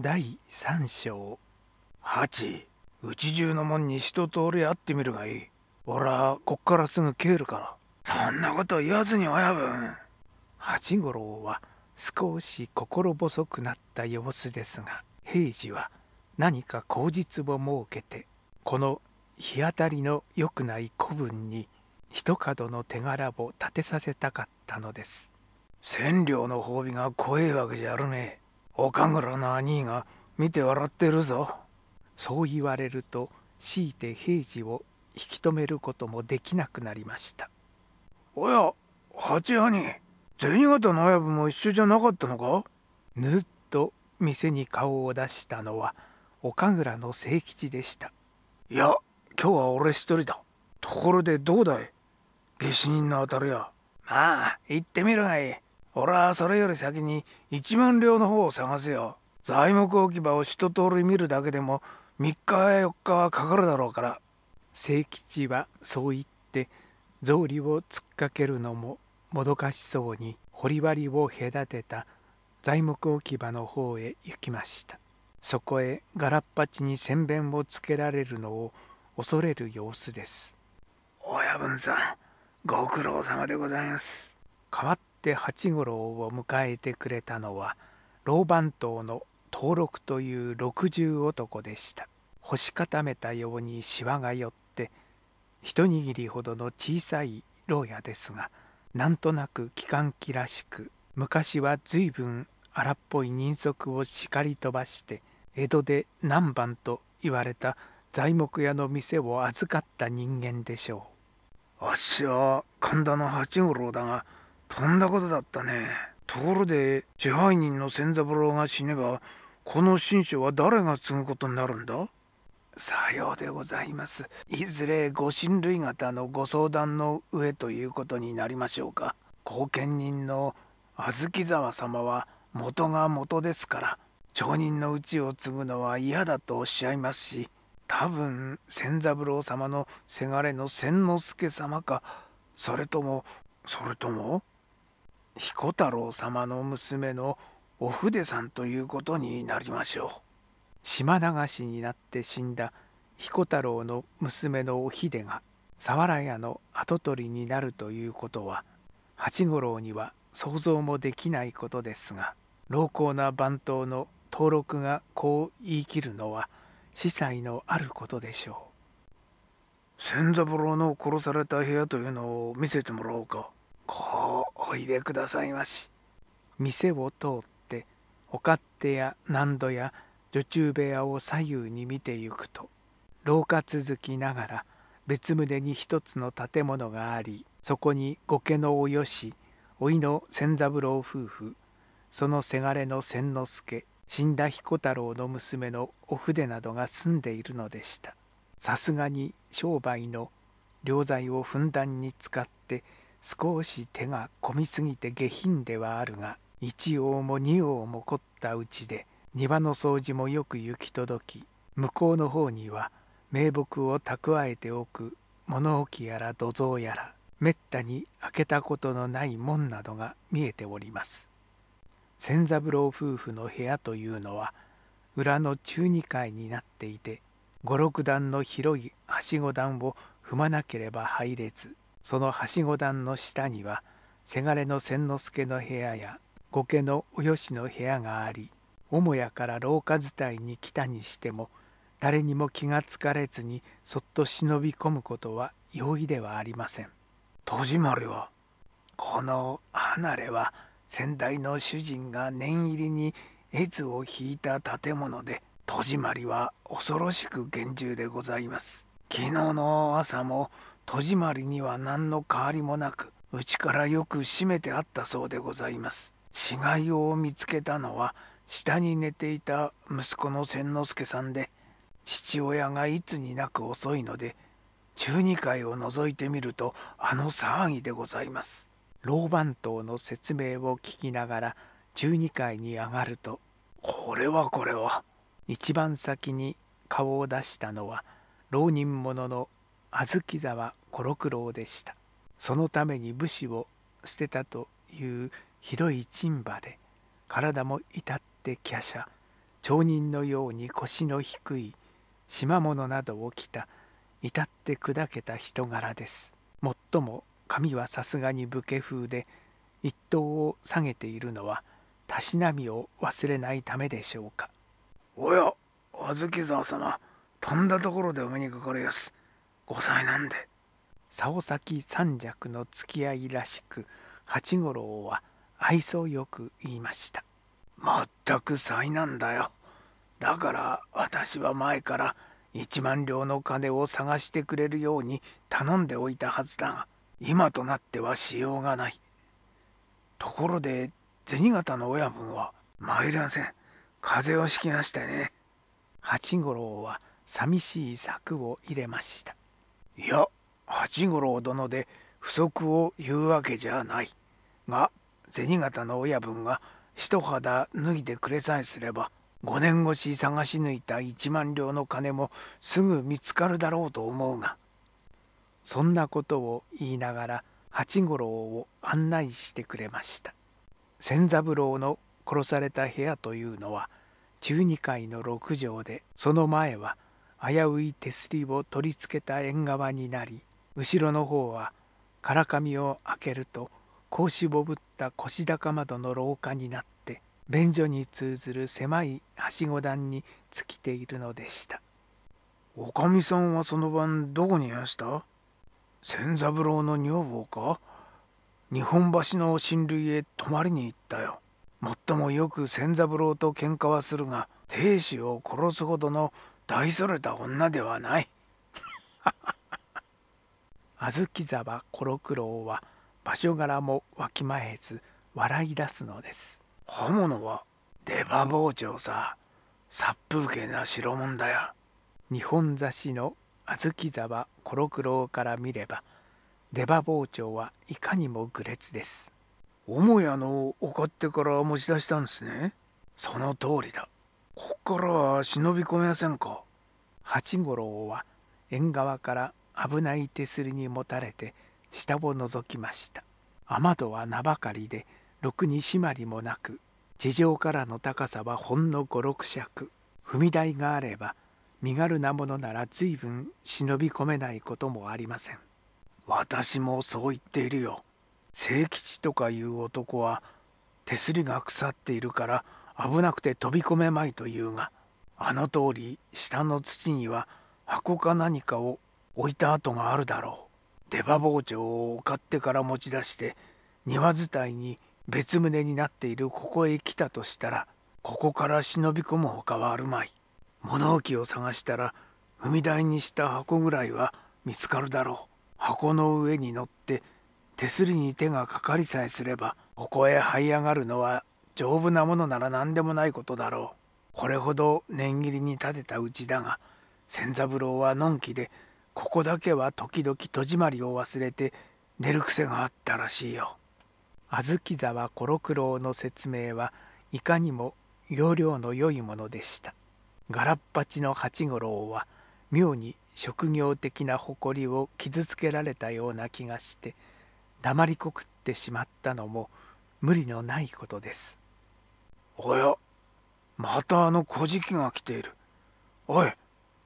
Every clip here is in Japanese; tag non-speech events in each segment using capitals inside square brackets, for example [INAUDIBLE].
第3章八うち中のもんに一通り会ってみるがいい俺はこっからすぐ帰るからそんなこと言わずに親分八五郎は少し心細くなった様子ですが平次は何か口実を設けてこの日当たりの良くない古文に一角の手柄を立てさせたかったのです千両の褒美が怖えわけじゃあるね岡倉の兄が見て笑ってるぞ。そう言われると強いて平次を引き止めることもできなくなりましたおや八兄銭形の親分も一緒じゃなかったのかぬっと店に顔を出したのは岡倉の清吉でしたいや今日は俺一人だところでどうだい下手人のあたりやまあ行ってみるがいいほら、それより先に一万両の方を探せよ材木置き場を一通り見るだけでも3日や4日はかかるだろうから清吉はそう言って草履を突っかけるのももどかしそうに掘割を隔てた材木置き場の方へ行きましたそこへガラッパチにべ弁をつけられるのを恐れる様子です親分さんご苦労様でございます変わって八五郎を迎えてくれたのは老番頭の登録という六十男でした星固めたようにしわが寄って一握りほどの小さい牢屋ですがなんとなく機関機らしく昔は随分荒っぽい人足を叱り飛ばして江戸で南蛮と言われた材木屋の店を預かった人間でしょう。あっしは神田の八五郎だがとんだことだったねところで支配人の千三郎が死ねばこの新書は誰が継ぐことになるんださようでございます。いずれご親類方のご相談の上ということになりましょうか。後見人の小豆沢様は元が元ですから、町人のうちを継ぐのは嫌だとおっしゃいますし、多分千三郎様のせがれの千之助様か、それとも、それとも彦太郎様の娘のお筆さんということになりましょう島流しになって死んだ彦太郎の娘のお秀が佐原屋の跡取りになるということは八五郎には想像もできないことですが濃厚な番頭の登録がこう言い切るのは司祭のあることでしょう千三郎の殺された部屋というのを見せてもらおうかこうおいでくださいまし。店を通ってお勝手や何度や女中部屋を左右に見てゆくと廊下続きながら別棟に一つの建物がありそこに後家のおよしおいの千三郎夫婦そのせがれの千之助死んだ彦太郎の娘のお筆などが住んでいるのでしたさすがに商売の良材をふんだんに使って少し手が込みすぎて下品ではあるが一応も二応も凝ったうちで庭の掃除もよく行き届き向こうの方には名木を蓄えておく物置やら土蔵やらめったに開けたことのない門などが見えております。千三郎夫婦の部屋というのは裏の中2階になっていて56段の広いはしご段を踏まなければ入れずそのはしご段の下にはせがれの千之助の部屋や後家のおよしの部屋があり母屋から廊下伝いに来たにしても誰にも気がつかれずにそっと忍び込むことは容易ではありません。戸締まりはこの離れは先代の主人が念入りに絵図を引いた建物で戸締まりは恐ろしく厳重でございます。昨日の朝も戸締まりには何の変わりもなく内からよく閉めてあったそうでございます死骸を見つけたのは下に寝ていた息子の千之助さんで父親がいつになく遅いので12階を覗いてみるとあの騒ぎでございます老番頭の説明を聞きながら12階に上がるとこれはこれは一番先に顔を出したのは浪人者の小豆沢小六郎でしたそのために武士を捨てたというひどい陳馬で体も至って華奢町人のように腰の低い島物などを着た至って砕けた人柄ですもっとも髪はさすがに武家風で一等を下げているのはたしなみを忘れないためでしょうかおや小豆沢様とんだところでお目にかかりやす5歳なんで。竿先三尺の付き合いらしく八五郎は愛想よく言いました。まったく災難だよ。だから私は前から一万両の金を探してくれるように頼んでおいたはずだが今となってはしようがない。ところで銭形の親分は参りません。風邪をひきましてね。八五郎は寂しい柵を入れました。いや八五郎殿で不足を言うわけじゃないが銭形の親分が一肌脱いでくれさえすれば5年越し探し抜いた1万両の金もすぐ見つかるだろうと思うがそんなことを言いながら八五郎を案内してくれました千三郎の殺された部屋というのは12階の6畳でその前は危うい手すりを取り付けた縁側になり後ろの方はからかみを開けると格子ぼぶった腰高窓の廊下になって便所に通ずる狭いはしご段に尽きているのでしたおかみさんはその晩どこにいました千三郎の女房か日本橋の親類へ泊まりに行ったよもっともよく千三郎と喧嘩はするが亭主を殺すほどの大それた女ではないあ [LAUGHS] 小豆沢コロクロウは場所柄もわきまえず笑い出すのです刃物は出刃包丁さ殺風景な代物だよ日本雑誌の小豆沢コロクロウから見れば出刃包丁はいかにも愚劣です母屋のお買ってから持ち出したんですねその通りだここからは忍び込めませんか八五郎は縁側から危ない手すりにもたれて下を覗きました雨戸は名ばかりでろくに締まりもなく地上からの高さはほんの五六尺踏み台があれば身軽なものなら随分忍び込めないこともありません私もそう言っているよ清吉とかいう男は手すりが腐っているから危なくて飛び込めまいというがあの通り下の土には箱か何かを置いた跡があるだろう出刃包丁を買ってから持ち出して庭伝いに別棟になっているここへ来たとしたらここから忍び込むほかはあるまい物置を探したら踏み台にした箱ぐらいは見つかるだろう箱の上に乗って手すりに手がかかりさえすればここへ這い上がるのは丈夫なものなら何でもないことだろうこれほど念入りに立てたうちだが千三郎はのんきでここだけは時々戸締まりを忘れて寝る癖があったらしいよ。小豆沢コロクロの説明はいかにも要領の良いものでした。ガラッパチの八五郎は妙に職業的な誇りを傷つけられたような気がして黙りこくってしまったのも無理のないことです。おやまたあの小じきが来ているおい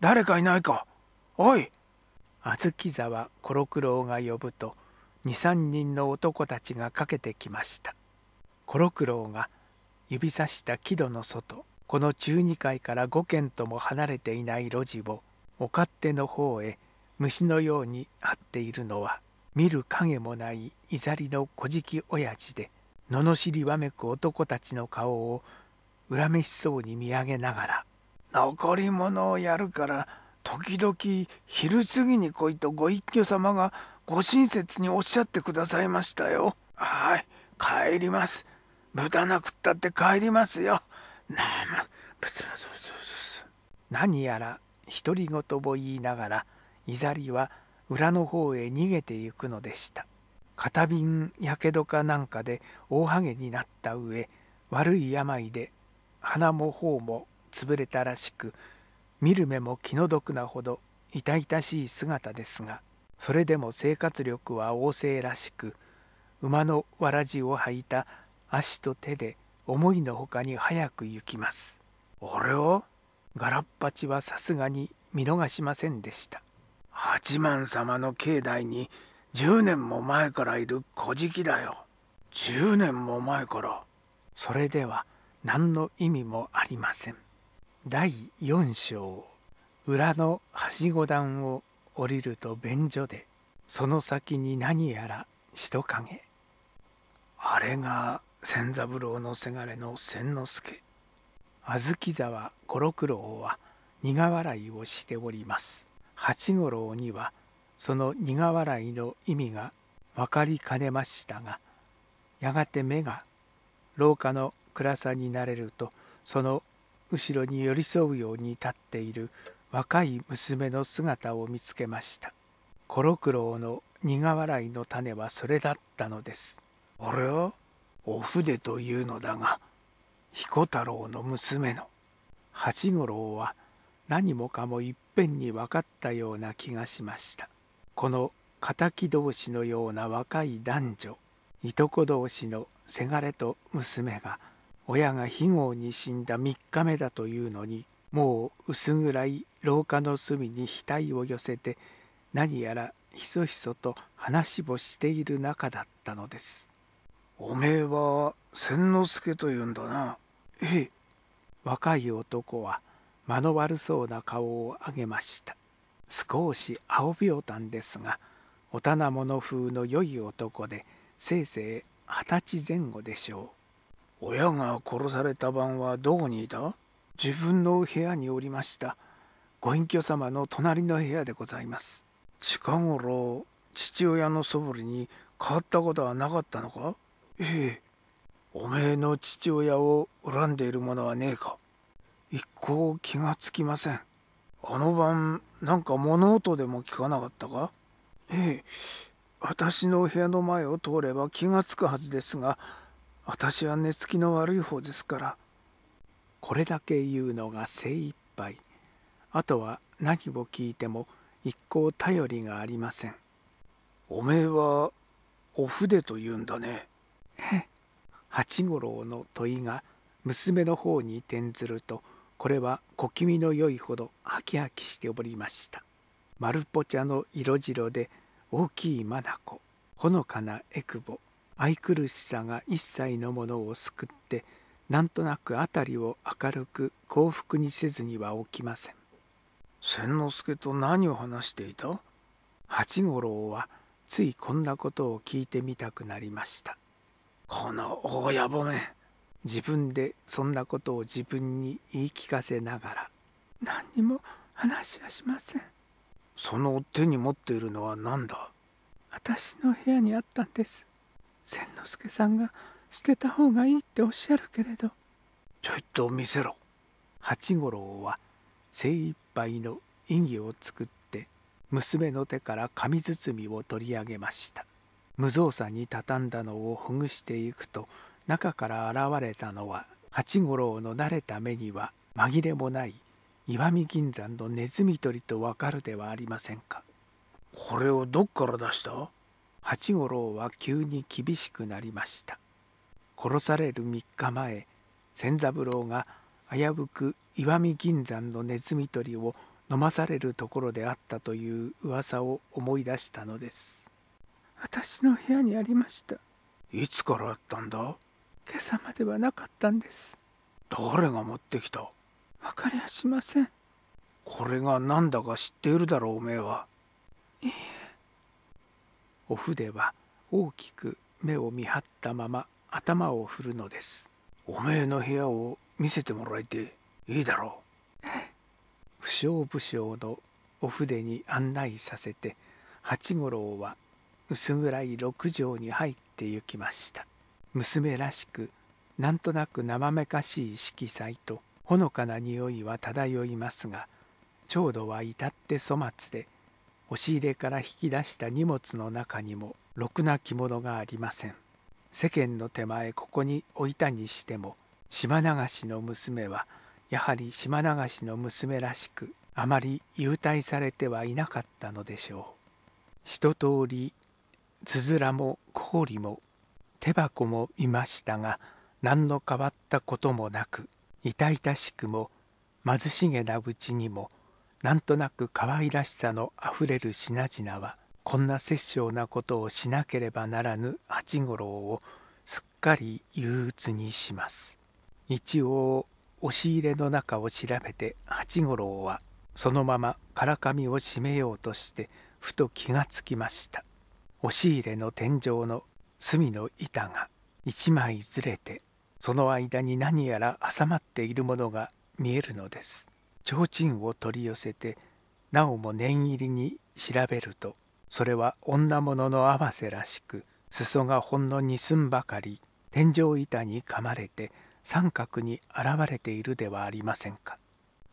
誰かいないかおい小豆沢コロクロウが呼ぶと二三人の男たちが駆けてきましたコロクロウが指さした木戸の外この中二階から五軒とも離れていない路地をお勝手の方へ虫のように張っているのは見る影もないいざりの小じき親父で罵りわめく男たちの顔を恨めしそうに見上げながら「残り物をやるから時々昼過ぎに来いとご一挙様がご親切におっしゃってくださいましたよ。はい帰ります。豚なくったって帰りますよ。なあ何やら独り言を言いながらいざりは裏の方へ逃げてゆくのでした。片瓶やけどかなんかで大はげになった上悪い病で鼻も頬も潰れたらしく見る目も気の毒なほど痛々しい姿ですがそれでも生活力は旺盛らしく馬のわらじを履いた足と手で思いのほかに早く行きます。あれをガラッパチはさすがに見逃しませんでした。八幡様の境内に10年も前からいる古事記だよ。10年も前から。それでは何の意味もありません。第4章裏のはしご段を降りると便所でその先に何やら人影。あれが千三郎のせがれの千之助。小豆沢五六郎は苦笑いをしております。八五郎にはその苦笑いの意味が分かりかねましたがやがて目が廊下の暗さになれるとその後ろに寄り添うように立っている若い娘の姿を見つけました。コロクロの苦笑いの種はそれだったのです。あれはお筆というのだが彦太郎の娘の八五郎は何もかもいっぺんに分かったような気がしました。この敵同士のような若い男女いとこ同士のせがれと娘が親が非業に死んだ3日目だというのにもう薄暗い廊下の隅に額を寄せて何やらひそひそと話をしている中だったのです。おめえは千之助というんだな。ええ。若い男は間の悪そうな顔を上げました。少し青びょうたんですがおたなもの風の良い男でせいぜい二十歳前後でしょう親が殺された晩はどこにいた自分の部屋におりましたご隠居様の隣の部屋でございます近頃父親のそぶりに変わったことはなかったのかええおめえの父親を恨んでいるものはねえか一向気がつきませんあの晩なんか物音でも聞かなかったかええ私の部屋の前を通れば気がつくはずですが私は寝つきの悪い方ですからこれだけ言うのが精一杯あとは何を聞いても一向頼りがありませんおめえはお筆と言うんだねえ八五郎の問いが娘の方に転ずると「これは小気味の良いほどハキハキしておりました丸ポチャの色白で大きい眼ほのかなえくぼ愛くるしさが一切のものを救ってなんとなく辺りを明るく幸福にせずには起きません千之助と何を話していた八五郎はついこんなことを聞いてみたくなりましたこの大やぼめ自分でそんなことを自分に言い聞かせながら何にも話はしませんその手に持っているのは何だ私の部屋にあったんです千之助さんが捨てた方がいいっておっしゃるけれどちょいと見せろ八五郎は精一杯の意義を作って娘の手から紙包みを取り上げました無造作に畳んだのをほぐしていくと中から現れたのは八五郎の慣れた目には紛れもない石見銀山のネズミ捕りとわかるではありませんか。これをどっから出した八五郎は急に厳しくなりました。殺される3日前、千三郎が危うく石見銀山のネズミ捕りを飲まされるところであったという噂を思い出したのです。私の部屋にありました。いつからあったんだ今朝まではなかったんです誰が持ってきた分かりはしませんこれが何だか知っているだろうおめえはいいえお筆は大きく目を見張ったまま頭を振るのですおめえの部屋を見せてもらえていいだろう不詳不詳のお筆に案内させて八五郎は薄暗い六畳に入って行きました娘らしくなんとなく生めかしい色彩とほのかな匂いは漂いますがちょうどは至って粗末で押し入れから引き出した荷物の中にもろくな着物がありません世間の手前ここに置いたにしても島流しの娘はやはり島流しの娘らしくあまり優待されてはいなかったのでしょう一通りつづらも氷も手箱も見ましたが何の変わったこともなく痛々しくも貧しげなうちにもなんとなく可愛らしさのあふれる品々はこんな殺生なことをしなければならぬ八五郎をすっかり憂鬱にします一応押し入れの中を調べて八五郎はそのままからかみを閉めようとしてふと気がつきました押し入れの天井の隅の板が一枚ずれてその間に何やら挟まっているものが見えるのです提灯を取り寄せてなおも念入りに調べるとそれは女物の合わせらしく裾がほんの二寸ばかり天井板に噛まれて三角に現れているではありませんか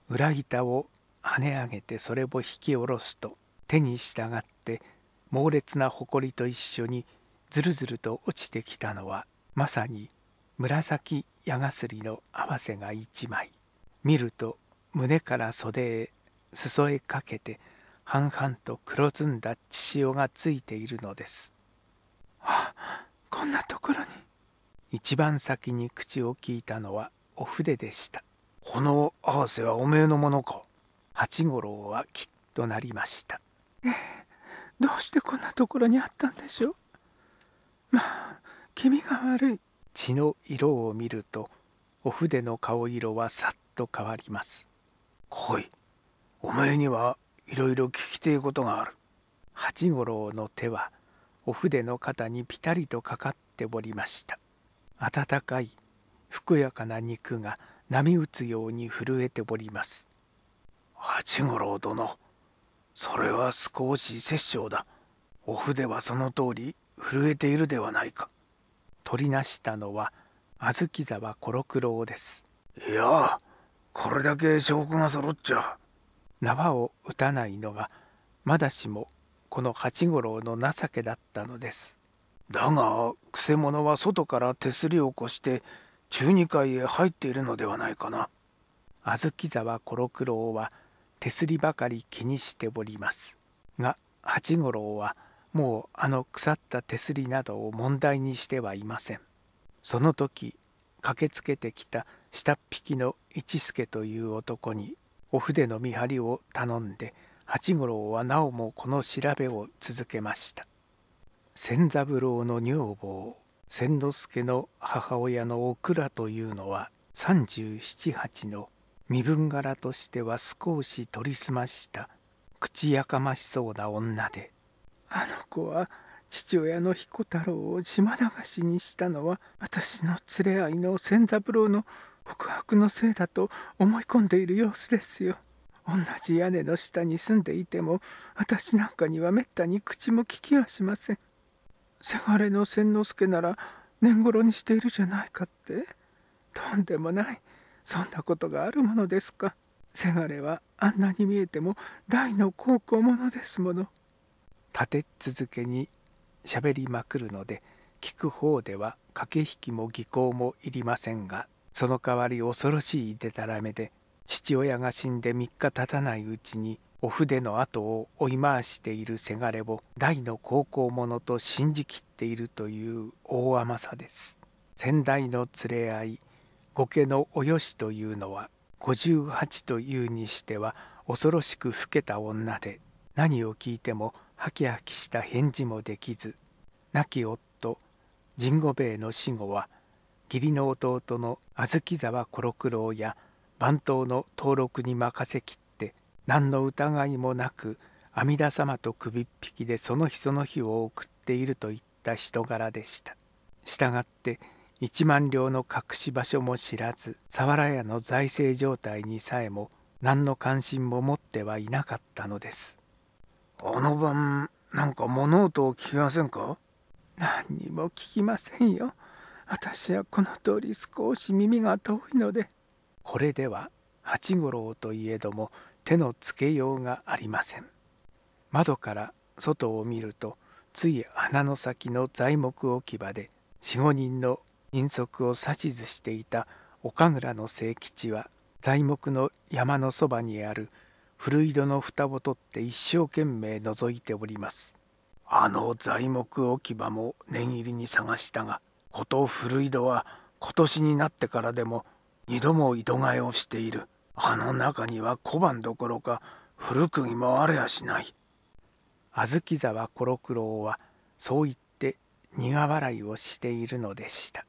裏板を跳ね上げてそれを引き下ろすと手に従って猛烈な埃と一緒にずるずると落ちてきたのはまさに紫矢がすりの合わせが一枚見ると胸から袖へ裾へかけて半々と黒ずんだ血潮がついているのですあこんなところに一番先に口を聞いたのはお筆でしたこの合わせはおめえのものか八五郎はきっとなりましたどうしてこんなところにあったんでしょうまあ気味が悪い血の色を見るとお筆の顔色はさっと変わります来いお前にはいろいろ聞きてえことがある八五郎の手はお筆の肩にぴたりとかかっておりました温かいふくやかな肉が波打つように震えております八五郎殿それは少し殺生だお筆はその通り震えているではないか。取りなしたのは小豆沢コロクロです。いやこれだけ証拠が揃っちゃ。縄を打たないのがまだしもこの八五郎の情けだったのです。だがくせ者は外から手すりを越して中二階へ入っているのではないかな。小豆沢コロクロは手すりばかり気にしておりますが八五郎は「もうあの腐った手すりなどを問題にしてはいませんその時駆けつけてきた下っ引きの一助という男にお筆の見張りを頼んで八五郎はなおもこの調べを続けました千三郎の女房千之助の母親のお倉というのは三十七八の身分柄としては少し取りすました口やかましそうな女であの子は父親の彦太郎を島流しにしたのは私の連れ合いの千三郎の告白のせいだと思い込んでいる様子ですよ。同じ屋根の下に住んでいても私なんかにはめったに口も利きはしません。せがれの千之助なら年頃にしているじゃないかって。とんでもない。そんなことがあるものですか。せがれはあんなに見えても大の高校者ですもの。立て続けに喋りまくるので聞く方では駆け引きも技巧もいりませんがその代わり恐ろしいでたらめで父親が死んで3日経たないうちにお筆の後を追い回しているせがれを大の高校者と信じきっているという大甘さです。先代の連れ合い後家のおよしというのは58というにしては恐ろしく老けた女で何を聞いてもはきはきした返事もできず亡き夫神護兵衛の死後は義理の弟の小豆沢コロクロや番頭の登録に任せきって何の疑いもなく阿弥陀様と首っ引きでその日その日を送っているといった人柄でした。したがって1万両の隠し場所も知らず佐原屋の財政状態にさえも何の関心も持ってはいなかったのです。あの晩なんか物音を聞きませんか何も聞きませんよ。私はこの通り少し耳が遠いので。これでは八五郎といえども手のつけようがありません。窓から外を見るとつい穴の先の材木置き場で45人の人足を指図していた岡倉の清吉は材木の山のそばにある古井戸の蓋を取って一生懸命覗いております。あの材木置き場も念入りに探したが、こと古井戸は今年になってからでも二度も井戸替えをしている。あの中には小判どころか古くにもあれやしない。小豆沢コロクロはそう言って苦笑いをしているのでした。